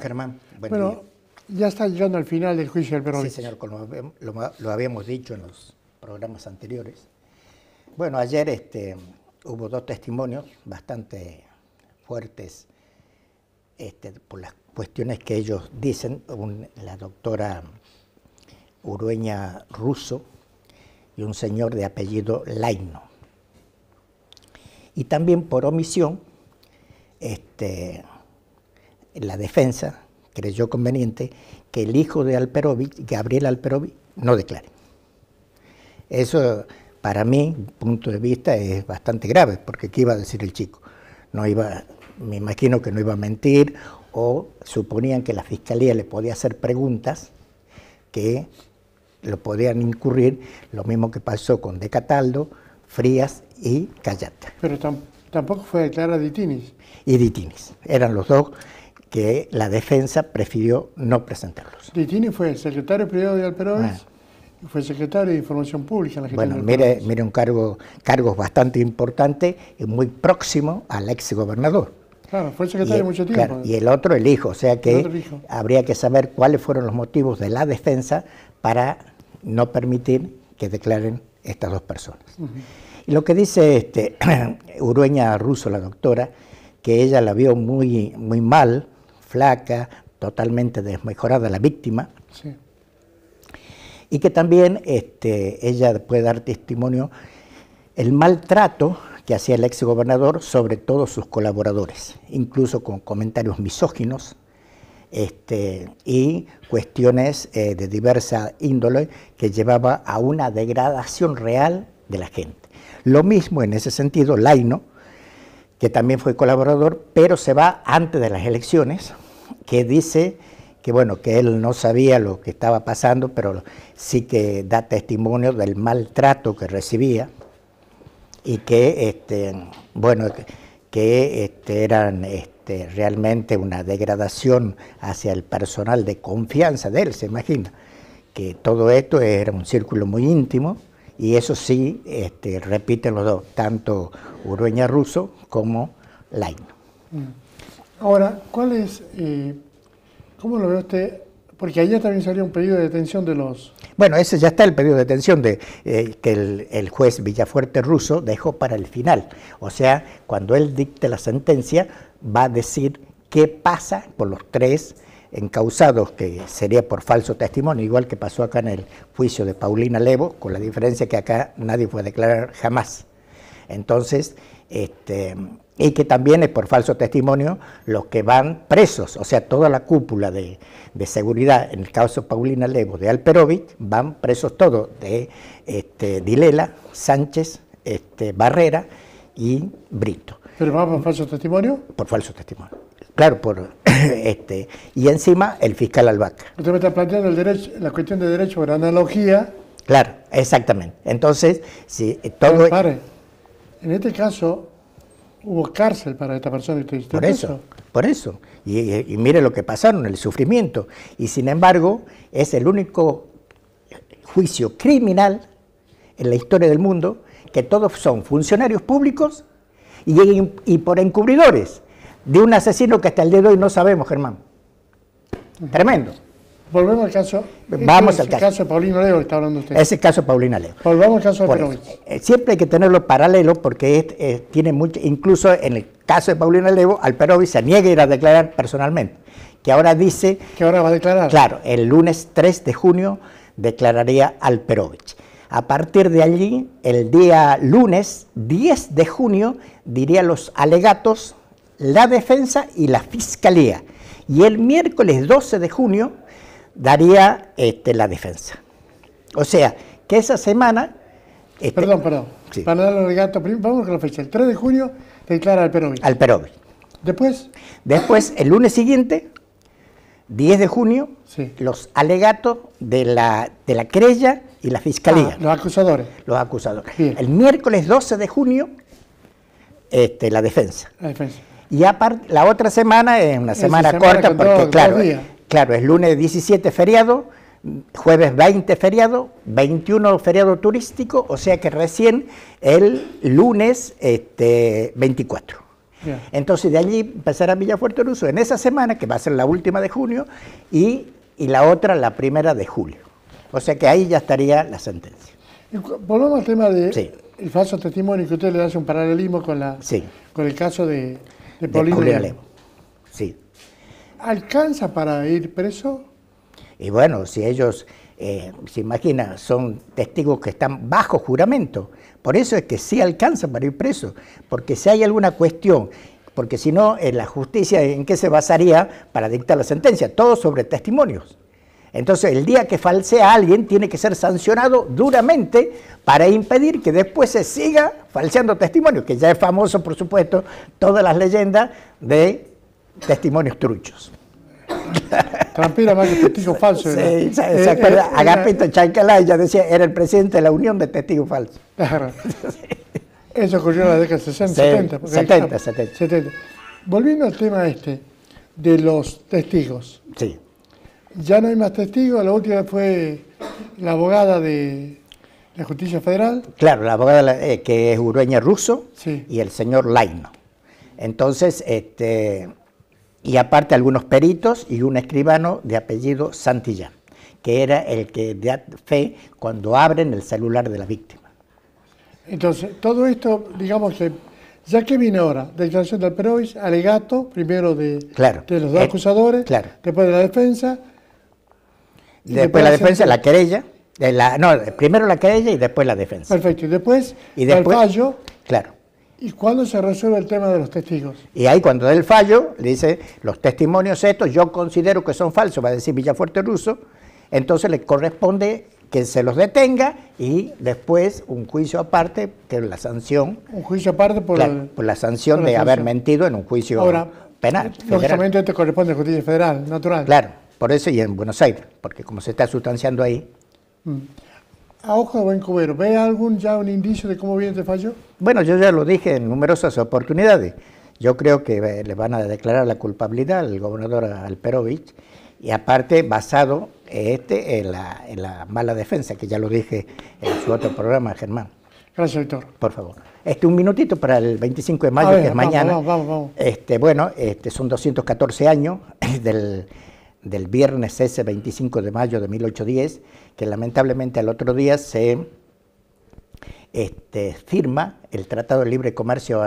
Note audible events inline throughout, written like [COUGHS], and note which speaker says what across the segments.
Speaker 1: Germán? bueno,
Speaker 2: ya está llegando al final del juicio del perro. Sí,
Speaker 1: señor, como lo, habíamos dicho en los programas anteriores. Bueno, ayer este, hubo dos testimonios bastante fuertes este, por las cuestiones que ellos dicen. la doctora Urueña Russo y un señor de apellido Laino. Y también por omisión, este, la defensa creyó conveniente que el hijo de Alperovich, Gabriel Alperovic, no declare. Eso, para mí, punto de vista, es bastante grave, porque ¿qué iba a decir el chico? No iba, me imagino que no iba a mentir, o suponían que la fiscalía le podía hacer preguntas que lo podían incurrir, lo mismo que pasó con Decataldo, Frías y Callata. Pero tampoco fue declarada Ditinis. Y Ditinis, eran los dos que la defensa prefirió no presentarlos.
Speaker 2: Ditini fue secretario privado de Alperovez y ah. fue secretario de Información Pública en la Bueno,
Speaker 1: mire, mire un cargo, cargos bastante importante y muy próximo al ex gobernador...
Speaker 2: Claro, fue secretario y, mucho tiempo. y
Speaker 1: el otro el hijo, o sea que habría que saber cuáles fueron los motivos de la defensa para no permitir que declaren estas dos personas. Y lo que dice este, [CLEARS THROAT] Urueña Russo, la doctora, que ella la vio muy, muy mal, flaca, totalmente desmejorada la víctima. Y que también este, ella puede dar testimonio el maltrato que hacía el ex gobernador sobre todos sus colaboradores, incluso con comentarios misóginos este, y cuestiones eh, de diversa índole que llevaba a una degradación real de la gente. Lo mismo en ese sentido, Laino, que también fue colaborador, pero se va antes de las elecciones, que dice que bueno, que él no sabía lo que estaba pasando, pero sí que da testimonio del maltrato que recibía y que este, bueno, que este, eran este, realmente una degradación hacia el personal de confianza de él, se imagina, que todo esto era un círculo muy íntimo y eso sí este, repiten los dos, tanto Urueña Ruso como Laino. Mm.
Speaker 2: Ahora, ¿cuál es, eh, cómo lo ve usted? Porque allá también salió un pedido de detención de los...
Speaker 1: Bueno, ese ya está el pedido de detención de, eh, que el, juez Villafuerte Ruso dejó para el final. O sea, cuando él dicte la sentencia, va a decir qué pasa con los tres encausados, que sería por falso testimonio, igual que pasó acá en el juicio de Paulina Levo, con la diferencia que acá nadie fue a declarar jamás. Entonces, este, y que también es por falso testimonio los que van presos, o sea, toda la cúpula de, seguridad, en el caso Paulina Levo de Alperovic... van presos todos, de este, Dilela, Sánchez, este, Barrera y Brito. ¿Pero
Speaker 2: van por falso testimonio?
Speaker 1: Por falso testimonio. Claro, por, [LAUGHS] este, y encima el fiscal Albaca.
Speaker 2: Usted me está planteando el derecho, la cuestión de derecho por analogía.
Speaker 1: Claro, exactamente. Entonces, si todo...
Speaker 2: en este caso hubo cárcel para esta persona este Por eso,
Speaker 1: por eso. Y, mire lo que pasaron, el sufrimiento. Y sin embargo, es el único juicio criminal en la historia del mundo que todos son funcionarios públicos y, y, por encubridores de un asesino que hasta el día de hoy no sabemos, Germán. Tremendo.
Speaker 2: Volvemos al caso.
Speaker 1: Vamos este al caso.
Speaker 2: caso de Paulina Levo que está hablando usted. Ese
Speaker 1: caso de Paulina Levo. Volvamos al caso de eh, Siempre hay que tenerlo paralelo porque eh, tiene mucho. Incluso en el caso de Paulina Levo, Perovich se niega a ir a declarar personalmente. Que ahora dice. Que ahora va a declarar. Claro, el lunes 3 de junio declararía Alperovich. A partir de allí, el día lunes 10 de junio, diría los alegatos la defensa y la fiscalía. Y el miércoles 12 de junio daría este, la defensa. O sea, que esa semana... Este, perdón, perdón. Para dar el primero. vamos con la fecha. El 3 de junio declara al Perón. Al Después. Después, el lunes siguiente, 10 de junio, los alegatos de la, de la querella y la fiscalía. Ah, los acusadores. Los acusadores. El miércoles 12 de junio, este, la defensa. La defensa. Y aparte, la otra semana es una semana, corta porque, claro, eh, claro, es lunes 17 feriado, jueves 20 feriado, 21 feriado turístico, o sea que recién el lunes este, 24. Entonces de allí empezará Villafuerte Ruso en esa semana, que va a ser la última de junio, y, la otra la primera de julio. O sea que ahí ya estaría la
Speaker 2: sentencia. Volvamos al tema del de el falso testimonio que usted le hace un paralelismo con, la, con el caso de, de, ¿Alcanza para ir preso?
Speaker 1: Y bueno, si ellos, eh, se imagina, son testigos que están bajo juramento, por eso es que sí alcanza para ir preso, porque si hay alguna cuestión, porque si no, en eh, la justicia, ¿en qué se basaría para dictar la sentencia? Todo sobre testimonios. Entonces, el día que falsea a alguien tiene que ser sancionado duramente para impedir que después se siga falseando testimonios, que ya es famoso, por supuesto, todas las leyendas de testimonios truchos.
Speaker 2: Trampira más que testigo falso. [LAUGHS] Sí, ¿se acuerda? Agapito
Speaker 1: eh, eh, eh ya decía, era el
Speaker 2: presidente de la Unión de Testigos Falsos. [LAUGHS] Eso ocurrió en la década de 60, 70. 70, 70. 70. Volviendo al tema este, de los testigos. Sí ya no hay más testigos, la última fue la abogada de la Justicia Federal.
Speaker 1: Claro, la abogada eh, que es Urueña Russo y el señor Laino. Entonces, este, y aparte algunos peritos y un escribano de apellido Santillán, que era el que da fe cuando abren el celular de la víctima.
Speaker 2: Entonces, todo esto, digamos que ya que viene ahora, declaración del Perois, alegato, primero de, claro, de los dos eh, acusadores, claro. después de la defensa, Después la defensa, la
Speaker 1: querella. no, primero la querella y después la defensa.
Speaker 2: Perfecto, y después,
Speaker 1: y el fallo. Claro.
Speaker 2: ¿Y cuándo se resuelve el tema de
Speaker 1: los testigos? Y ahí cuando da el fallo, le dice, los testimonios estos yo considero que son falsos, va a decir Villafuerte Russo, entonces le corresponde que se los detenga y después un juicio aparte, que la sanción... Un juicio aparte por, la, por la sanción de haber mentido en un juicio penal. Lógicamente corresponde a la justicia federal, natural. Claro. Por eso y en Buenos Aires, porque como se está sustanciando ahí.
Speaker 2: Mm. A ojo de buen ¿ve algún ya un indicio de cómo viene este fallo?
Speaker 1: Bueno, yo ya lo dije en numerosas oportunidades. Yo creo que eh, le van a declarar la culpabilidad al gobernador Alperovich y aparte basado este, en, la, mala defensa, que ya lo dije en su otro programa, Germán. Gracias, Víctor. Por favor. Este, un minutito para el 25 de mayo, que es mañana. Vamos, vamos, vamos. Este, bueno, este, son 214 años [LAUGHS] del del viernes ese 25 de mayo de 1810, que lamentablemente al otro día se este, firma el Tratado de Libre Comercio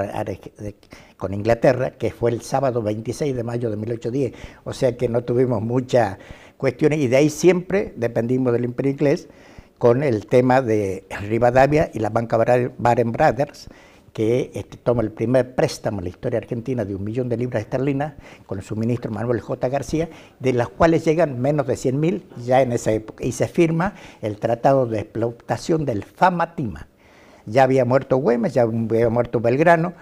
Speaker 1: con Inglaterra, que fue el sábado 26 de mayo de 1810, o sea que no tuvimos muchas cuestiones y de ahí siempre dependimos del imperio inglés con el tema de Rivadavia y la banca Baren Brothers, que este, toma el primer préstamo en la historia argentina de un millón de libras esterlinas con el suministro Manuel J. García, de las cuales llegan menos de 100.000 ya en esa época, y se firma el Tratado de Explotación del Famatima. Ya había muerto Güemes, ya había muerto Belgrano,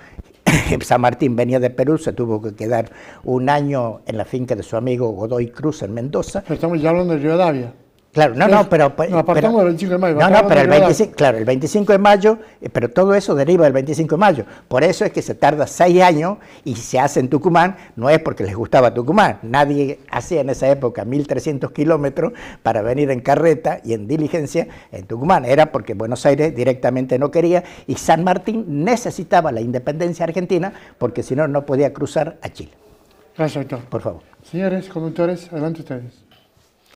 Speaker 1: [COUGHS] San Martín venía de Perú, se tuvo que quedar un año en la finca de su amigo Godoy Cruz en Mendoza. Estamos ya hablando de Rivadavia. Claro, no, no, pero... no apartamos 25 de mayo. No, no, pero el 25, claro, el 25 de mayo, eh, pero todo eso deriva del 25 de mayo. Por eso es que se tarda seis años y se hace en Tucumán, no es porque les gustaba Tucumán. Nadie hacía en esa época 1.300 kilómetros para venir en carreta y en diligencia en Tucumán. Era porque Buenos Aires directamente no quería y San Martín necesitaba la independencia argentina porque si no, no podía cruzar a Chile. Gracias, doctor. Por favor.
Speaker 2: Señores conductores, adelante ustedes.